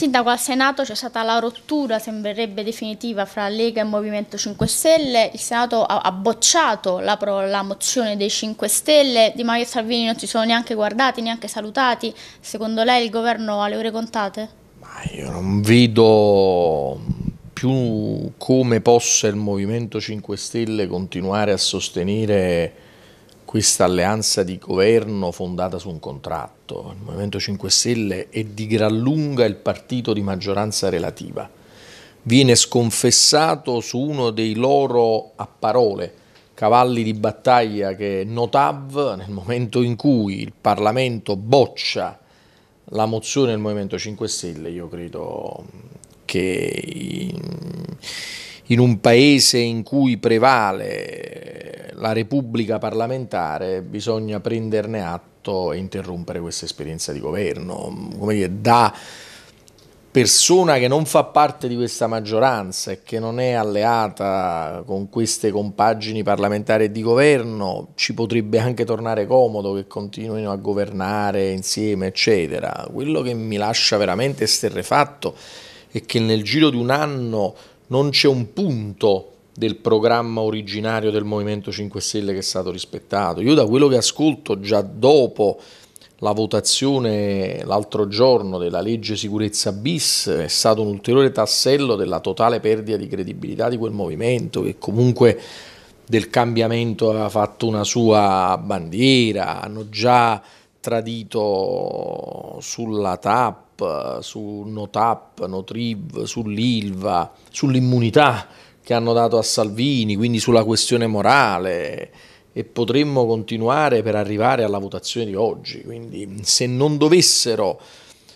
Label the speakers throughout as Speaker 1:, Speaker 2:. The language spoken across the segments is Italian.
Speaker 1: Sindaco al Senato c'è stata la rottura, sembrerebbe definitiva, fra Lega e Movimento 5 Stelle. Il Senato ha, bocciato la, pro, la mozione dei 5 Stelle. Di Maio e Salvini non si sono neanche guardati, neanche salutati. Secondo lei il governo ha le ore contate? Ma io non vedo più come possa il Movimento 5 Stelle continuare a sostenere questa alleanza di governo fondata su un contratto. Il Movimento 5 Stelle è di gran lunga il partito di maggioranza relativa. Viene sconfessato su uno dei loro, a parole, cavalli di battaglia che è Notav, nel momento in cui il Parlamento boccia la mozione del Movimento 5 Stelle, io credo che in un paese in cui prevale la Repubblica parlamentare bisogna prenderne atto e interrompere questa esperienza di governo. Come dire, da persona che non fa parte di questa maggioranza e che non è alleata con queste compagini parlamentari e di governo, ci potrebbe anche tornare comodo che continuino a governare insieme, eccetera. Quello che mi lascia veramente esterrefatto è che nel giro di un anno non c'è un punto del programma originario del Movimento 5 Stelle che è stato rispettato. Io da quello che ascolto già dopo la votazione l'altro giorno della legge sicurezza bis è stato un ulteriore tassello della totale perdita di credibilità di quel movimento che comunque del cambiamento aveva fatto una sua bandiera, hanno già tradito sulla TAP, su NoTAP, NoTriv, sull'ILVA, sull'immunità che hanno dato a Salvini, quindi sulla questione morale e potremmo continuare per arrivare alla votazione di oggi. Quindi se non dovessero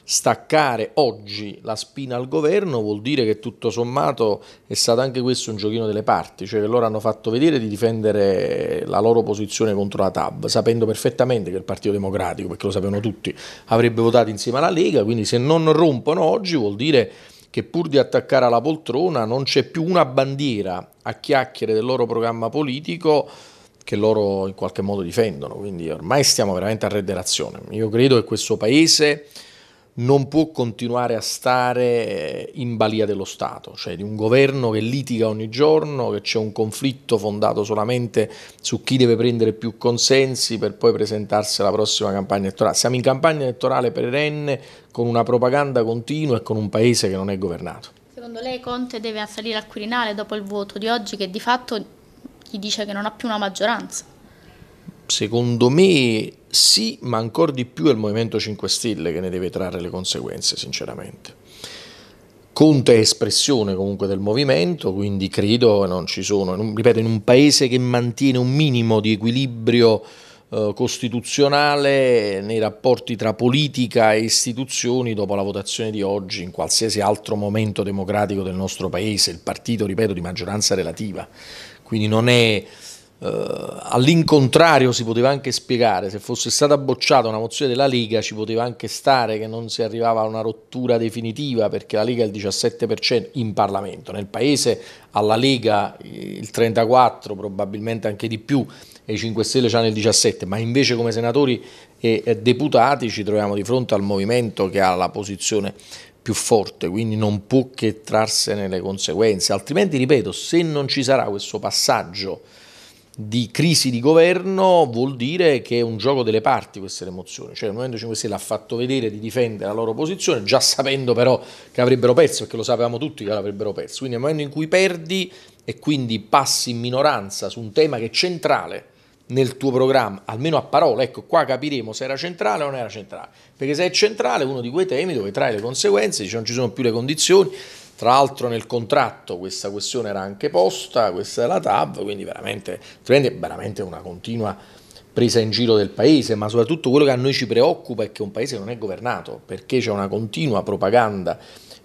Speaker 1: staccare oggi la spina al governo vuol dire che tutto sommato è stato anche questo un giochino delle parti, cioè che loro hanno fatto vedere di difendere la loro posizione contro la TAB, sapendo perfettamente che il Partito Democratico, perché lo sapevano tutti, avrebbe votato insieme alla Lega, quindi se non rompono oggi vuol dire che pur di attaccare alla poltrona non c'è più una bandiera a chiacchiere del loro programma politico che loro in qualche modo difendono. Quindi ormai stiamo veramente a redderazione. Io credo che questo paese non può continuare a stare eh, in balia dello Stato, cioè di un governo che litiga ogni giorno, che c'è un conflitto fondato solamente su chi deve prendere più consensi per poi presentarsi alla prossima campagna elettorale. Siamo in campagna elettorale perenne con una propaganda continua e con un paese che non è governato. Secondo lei Conte deve assalire al Quirinale dopo il voto di oggi che di fatto gli dice che non ha più una maggioranza? Secondo me sì, ma ancora di più è il Movimento 5 Stelle che ne deve trarre le conseguenze, sinceramente. Conte è espressione comunque del movimento, quindi credo non ci sono, ripeto, in un paese che mantiene un minimo di equilibrio eh, costituzionale nei rapporti tra politica e istituzioni dopo la votazione di oggi, in qualsiasi altro momento democratico del nostro paese, il partito, ripeto, di maggioranza relativa. Quindi non è Uh, all'incontrario si poteva anche spiegare, se fosse stata bocciata una mozione della Lega ci poteva anche stare che non si arrivava a una rottura definitiva perché la Lega è il 17% in Parlamento, nel Paese alla Lega eh, il 34% probabilmente anche di più e i 5 Stelle hanno il 17%, ma invece come senatori e deputati ci troviamo di fronte al movimento che ha la posizione più forte, quindi non può che trarsene le conseguenze, altrimenti ripeto, se non ci sarà questo passaggio di crisi di governo vuol dire che è un gioco delle parti questa emozione, cioè il Movimento 5 Stelle ha fatto vedere di difendere la loro posizione già sapendo però che avrebbero perso, perché lo sapevamo tutti che l'avrebbero perso, quindi nel momento in cui perdi e quindi passi in minoranza su un tema che è centrale nel tuo programma, almeno a parole, ecco qua capiremo se era centrale o non era centrale, perché se è centrale è uno di quei temi dove trae le conseguenze, dice non ci sono più le condizioni, tra l'altro nel contratto questa questione era anche posta, questa è la TAV, quindi veramente, veramente una continua presa in giro del paese, ma soprattutto quello che a noi ci preoccupa è che un paese non è governato, perché c'è una continua propaganda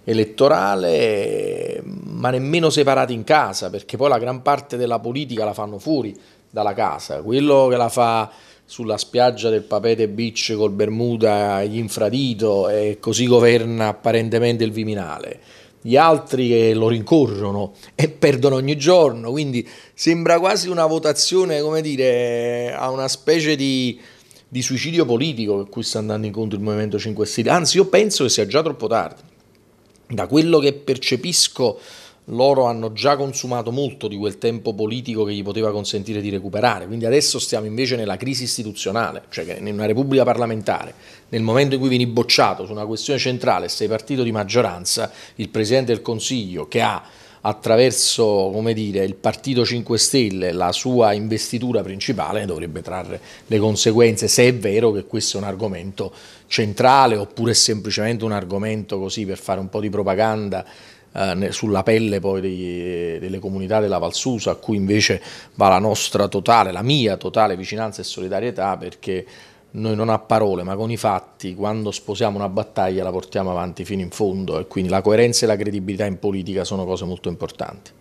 Speaker 1: elettorale, ma nemmeno separati in casa, perché poi la gran parte della politica la fanno fuori dalla casa, quello che la fa sulla spiaggia del Papete Beach col Bermuda, gli infradito e così governa apparentemente il Viminale gli altri che lo rincorrono e perdono ogni giorno, quindi sembra quasi una votazione, come dire, a una specie di, di suicidio politico per cui sta andando incontro il Movimento 5 Stelle. Anzi, io penso che sia già troppo tardi. Da quello che percepisco loro hanno già consumato molto di quel tempo politico che gli poteva consentire di recuperare, quindi adesso stiamo invece nella crisi istituzionale, cioè che in una repubblica parlamentare, nel momento in cui vieni bocciato su una questione centrale, sei partito di maggioranza, il Presidente del Consiglio che ha attraverso dire, il Partito 5 Stelle la sua investitura principale dovrebbe trarre le conseguenze se è vero che questo è un argomento centrale oppure semplicemente un argomento così per fare un po' di propaganda eh, sulla pelle poi degli, delle comunità della Valsusa, a cui invece va la nostra totale, la mia totale vicinanza e solidarietà, perché noi non a parole ma con i fatti, quando sposiamo una battaglia la portiamo avanti fino in fondo e quindi la coerenza e la credibilità in politica sono cose molto importanti.